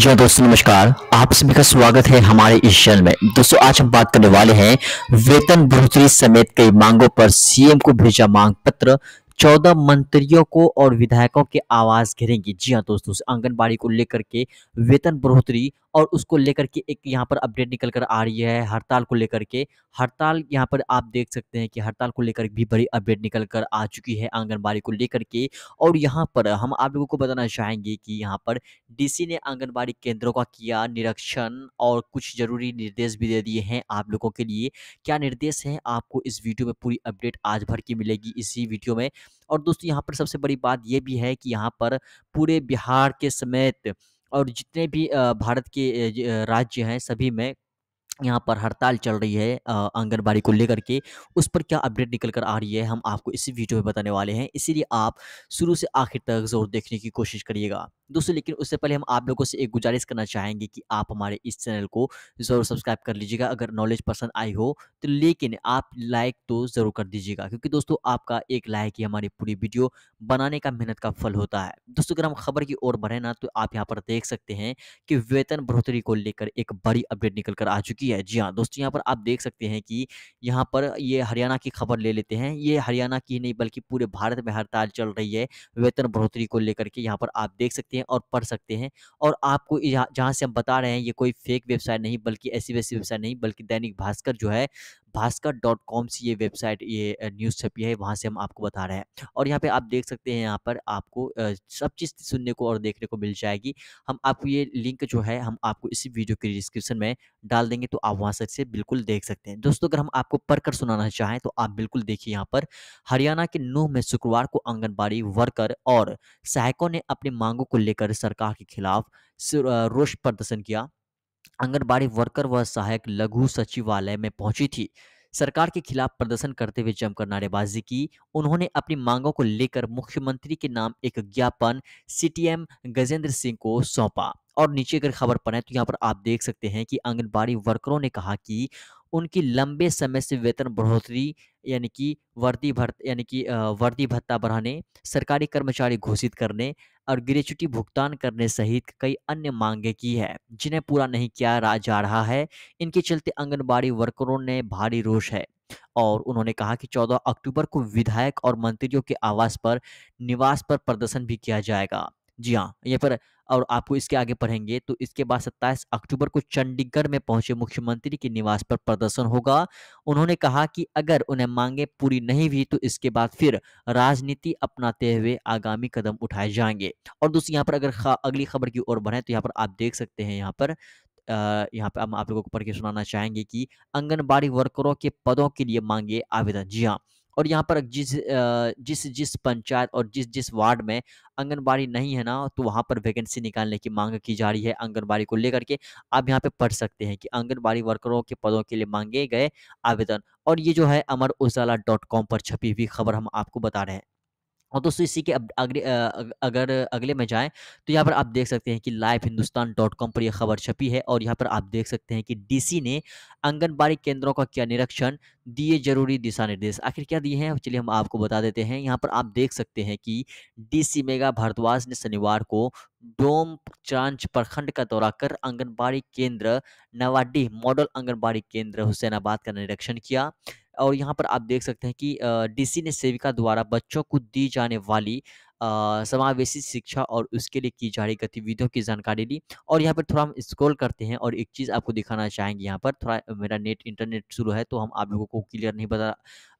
जय दोस्तों नमस्कार आप सभी का स्वागत है हमारे इस चैनल में दोस्तों आज हम बात करने वाले हैं वेतन बढ़ोतरी समेत कई मांगों पर सीएम को भेजा मांग पत्र चौदह मंत्रियों को और विधायकों के आवाज घेरेंगी जी हाँ दोस्तों आंगनबाड़ी को लेकर के वेतन बढ़ोतरी और उसको लेकर के एक यहाँ पर अपडेट निकल कर आ रही है हड़ताल को लेकर के हड़ताल यहाँ पर आप देख सकते हैं कि हड़ताल को लेकर भी बड़ी अपडेट निकल कर आ चुकी है आंगनबाड़ी को लेकर के और यहाँ पर हम आप लोगों को बताना चाहेंगे कि यहाँ पर डीसी ने आंगनबाड़ी केंद्रों का किया निरीक्षण और कुछ ज़रूरी निर्देश भी दे दिए हैं आप लोगों के लिए क्या निर्देश हैं आपको इस वीडियो में पूरी अपडेट आज भर की मिलेगी इसी वीडियो में और दोस्तों यहाँ पर सबसे बड़ी बात यह भी है कि यहाँ पर पूरे बिहार के समेत और जितने भी भारत के राज्य हैं सभी में यहाँ पर हड़ताल चल रही है आंगनबाड़ी को लेकर के उस पर क्या अपडेट निकल कर आ रही है हम आपको इसी वीडियो में बताने वाले हैं इसीलिए आप शुरू से आखिर तक ज़रूर देखने की कोशिश करिएगा दोस्तों लेकिन उससे पहले हम आप लोगों से एक गुजारिश करना चाहेंगे कि आप हमारे इस चैनल को ज़रूर सब्सक्राइब कर लीजिएगा अगर नॉलेज पसंद आई हो तो लेकिन आप लाइक तो ज़रूर कर दीजिएगा क्योंकि दोस्तों आपका एक लाइक ही हमारी पूरी वीडियो बनाने का मेहनत का फल होता है दोस्तों अगर हम खबर की ओर बढ़े ना तो आप यहाँ पर देख सकते हैं कि वेतन बढ़ोतरी को लेकर एक बड़ी अपडेट निकल कर आ चुकी है जी है जी हाँ दोस्तों यहाँ पर आप देख सकते हैं कि यहाँ पर ये हरियाणा की खबर ले लेते हैं ये हरियाणा की नहीं बल्कि पूरे भारत में हड़ताल चल रही है वेतन बढ़ोतरी को लेकर के यहाँ पर आप देख सकते हैं और पढ़ सकते हैं और आपको जहाँ से हम बता रहे हैं ये कोई फेक वेबसाइट नहीं बल्कि ऐसी वैसी वेबसाइट नहीं बल्कि दैनिक भास्कर जो है भास्कर डॉट कॉम से ये वेबसाइट ये न्यूज़ छपी है वहाँ से हम आपको बता रहे हैं और यहाँ पे आप देख सकते हैं यहाँ पर आपको सब चीज़ सुनने को और देखने को मिल जाएगी हम आपको ये लिंक जो है हम आपको इसी वीडियो के डिस्क्रिप्शन में डाल देंगे तो आप वहाँ से बिल्कुल देख सकते हैं दोस्तों अगर हम आपको पढ़कर सुनाना चाहें तो आप बिल्कुल देखिए यहाँ पर हरियाणा के नूह में शुक्रवार को आंगनबाड़ी वर्कर और सहायकों ने अपनी मांगों को लेकर सरकार के खिलाफ रोष प्रदर्शन किया आंगनबाड़ी वर्कर व सहायक लघु सचिवालय में पहुंची थी सरकार के खिलाफ प्रदर्शन करते हुए जमकर नारेबाजी की उन्होंने अपनी मांगों को लेकर मुख्यमंत्री के नाम एक ज्ञापन सीटीएम गजेंद्र सिंह को सौंपा और नीचे अगर खबर पर तो यहाँ पर आप देख सकते हैं कि आंगनबाड़ी वर्करों ने कहा कि उनकी लंबे समय से वेतन बढ़ोतरी यानी कि वर्दी भर यानी कि वर्दी भत्ता बढ़ाने सरकारी कर्मचारी घोषित करने और ग्रेचुटी भुगतान करने सहित कई अन्य मांगे की है जिन्हें पूरा नहीं किया जा रहा है इनके चलते आंगनबाड़ी वर्करों ने भारी रोष है और उन्होंने कहा कि 14 अक्टूबर को विधायक और मंत्रियों के आवास पर निवास पर प्रदर्शन भी किया जाएगा जी हाँ यहाँ पर और आपको इसके आगे पढ़ेंगे तो इसके बाद सत्ताईस अक्टूबर को चंडीगढ़ में पहुंचे मुख्यमंत्री के निवास पर प्रदर्शन होगा उन्होंने कहा कि अगर उन्हें मांगे पूरी नहीं हुई तो इसके बाद फिर राजनीति अपनाते हुए आगामी कदम उठाए जाएंगे और दोस्तों यहाँ पर अगर अगली खबर की ओर बढ़े तो यहाँ पर आप देख सकते हैं यहाँ पर यहाँ पे हम आप लोगों को पढ़ के सुनाना चाहेंगे कि आंगनबाड़ी वर्करों के पदों के लिए मांगे आवेदन जी हाँ और यहाँ पर जिस जिस जिस पंचायत और जिस जिस वार्ड में आंगनबाड़ी नहीं है ना तो वहाँ पर वैकेंसी निकालने की मांग की जा रही है आंगनबाड़ी को लेकर के आप यहाँ पे पढ़ सकते हैं कि आंगनबाड़ी वर्करों के पदों के लिए मांगे गए आवेदन और ये जो है अमर उजाला डॉट कॉम पर छपी हुई खबर हम आपको बता रहे हैं और दोस्तों इसी के अब अगले अगर अगले में जाएं तो यहाँ पर आप देख सकते हैं कि लाइव हिंदुस्तान डॉट कॉम पर यह खबर छपी है और यहाँ पर आप देख सकते हैं कि डीसी ने आंगनबाड़ी केंद्रों का किया निरीक्षण दिए जरूरी दिशा निर्देश आखिर क्या दिए हैं चलिए हम आपको बता देते हैं यहाँ पर आप देख सकते हैं कि डीसी मेगा भारद्वाज ने शनिवार को डोम चांच प्रखंड का दौरा कर आंगनबाड़ी केंद्र नवाडी मॉडल आंगनबाड़ी केंद्र हुसैनाबाद का निरीक्षण किया और यहाँ पर आप देख सकते हैं कि डीसी ने सेविका द्वारा बच्चों को दी जाने वाली समावेशी शिक्षा और उसके लिए की जा रही गतिविधियों की जानकारी ली और यहाँ पर थोड़ा हम स्क्रॉल करते हैं और एक चीज़ आपको दिखाना चाहेंगे यहाँ पर थोड़ा मेरा नेट इंटरनेट शुरू है तो हम आप लोगों को क्लियर नहीं बता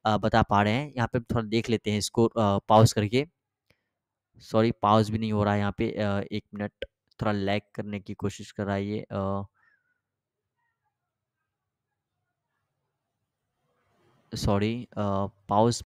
आ, बता पा रहे हैं यहाँ पर थोड़ा देख लेते हैं इसको पाउज करके सॉरी पाउज भी नहीं हो रहा है यहाँ पर एक मिनट थोड़ा लैक करने की कोशिश कर रहा है ये सॉरी पाउस uh,